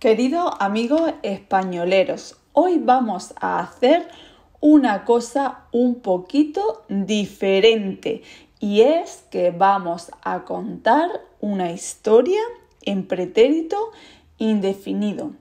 Queridos amigos españoleros, hoy vamos a hacer una cosa un poquito diferente y es que vamos a contar una historia en pretérito indefinido.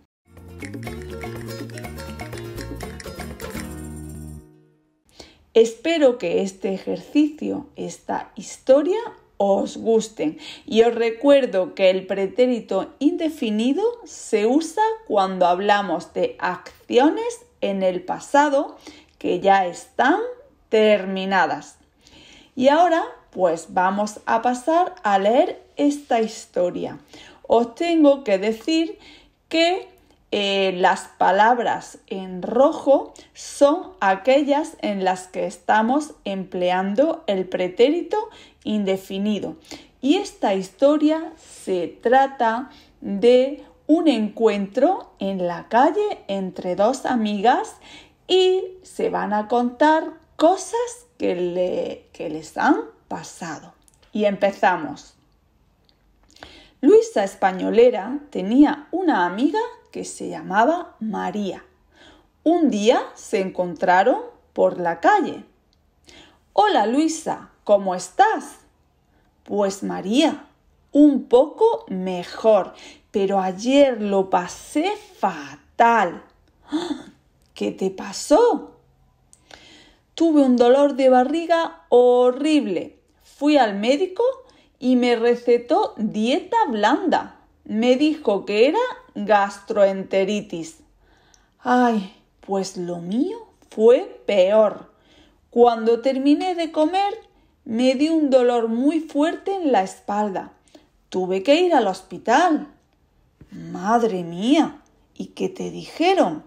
Espero que este ejercicio, esta historia, os gusten. Y os recuerdo que el pretérito indefinido se usa cuando hablamos de acciones en el pasado que ya están terminadas. Y ahora pues vamos a pasar a leer esta historia. Os tengo que decir que eh, las palabras en rojo son aquellas en las que estamos empleando el pretérito indefinido. Y esta historia se trata de un encuentro en la calle entre dos amigas y se van a contar cosas que, le, que les han pasado. Y empezamos. Luisa Españolera tenía una amiga que se llamaba María. Un día se encontraron por la calle. Hola Luisa, ¿cómo estás? Pues María, un poco mejor, pero ayer lo pasé fatal. ¡Ah! ¿Qué te pasó? Tuve un dolor de barriga horrible. Fui al médico y me recetó dieta blanda. Me dijo que era gastroenteritis. Ay, pues lo mío fue peor. Cuando terminé de comer, me di un dolor muy fuerte en la espalda. Tuve que ir al hospital. Madre mía, ¿y qué te dijeron?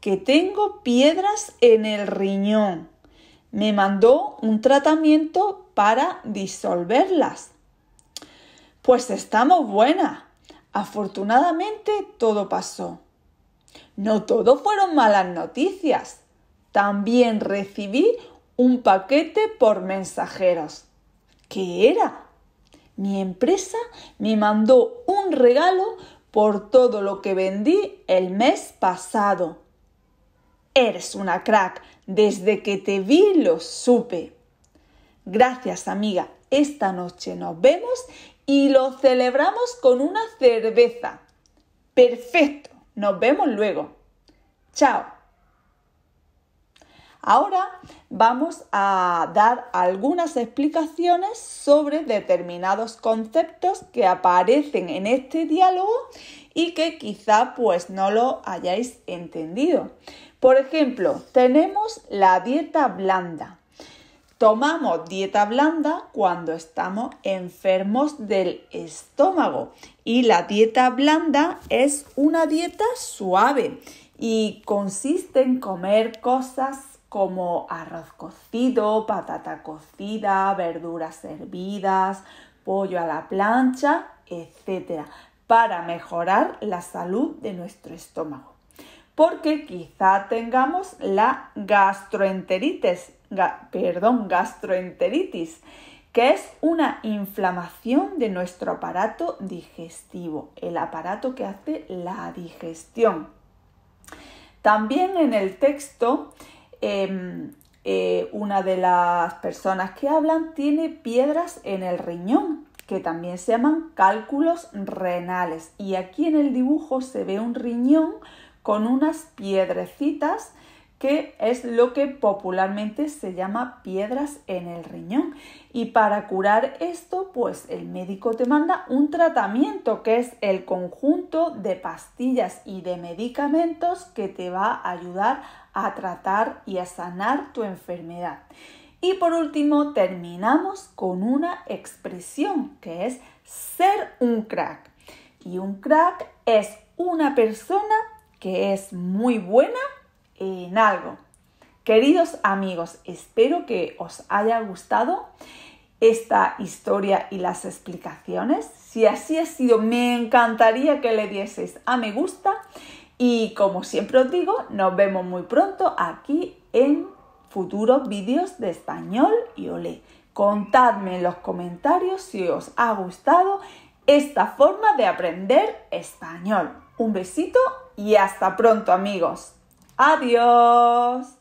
Que tengo piedras en el riñón. Me mandó un tratamiento para disolverlas. Pues estamos buenas. Afortunadamente todo pasó. No todo fueron malas noticias. También recibí un paquete por mensajeros. ¿Qué era? Mi empresa me mandó un regalo por todo lo que vendí el mes pasado. Eres una crack. Desde que te vi lo supe. Gracias amiga. Esta noche nos vemos y lo celebramos con una cerveza. Perfecto, nos vemos luego. Chao. Ahora vamos a dar algunas explicaciones sobre determinados conceptos que aparecen en este diálogo y que quizá pues no lo hayáis entendido. Por ejemplo, tenemos la dieta blanda. Tomamos dieta blanda cuando estamos enfermos del estómago y la dieta blanda es una dieta suave y consiste en comer cosas como arroz cocido, patata cocida, verduras hervidas, pollo a la plancha, etc. para mejorar la salud de nuestro estómago. Porque quizá tengamos la gastroenteritis, perdón, gastroenteritis, que es una inflamación de nuestro aparato digestivo, el aparato que hace la digestión. También en el texto, em, eh, una de las personas que hablan tiene piedras en el riñón, que también se llaman cálculos renales. Y aquí en el dibujo se ve un riñón con unas piedrecitas que es lo que popularmente se llama piedras en el riñón. Y para curar esto, pues el médico te manda un tratamiento que es el conjunto de pastillas y de medicamentos que te va a ayudar a tratar y a sanar tu enfermedad. Y por último, terminamos con una expresión que es ser un crack. Y un crack es una persona que es muy buena en algo. Queridos amigos, espero que os haya gustado esta historia y las explicaciones. Si así ha sido, me encantaría que le dieseis a me gusta y como siempre os digo, nos vemos muy pronto aquí en futuros vídeos de español y olé. Contadme en los comentarios si os ha gustado esta forma de aprender español. Un besito y hasta pronto amigos. Adiós.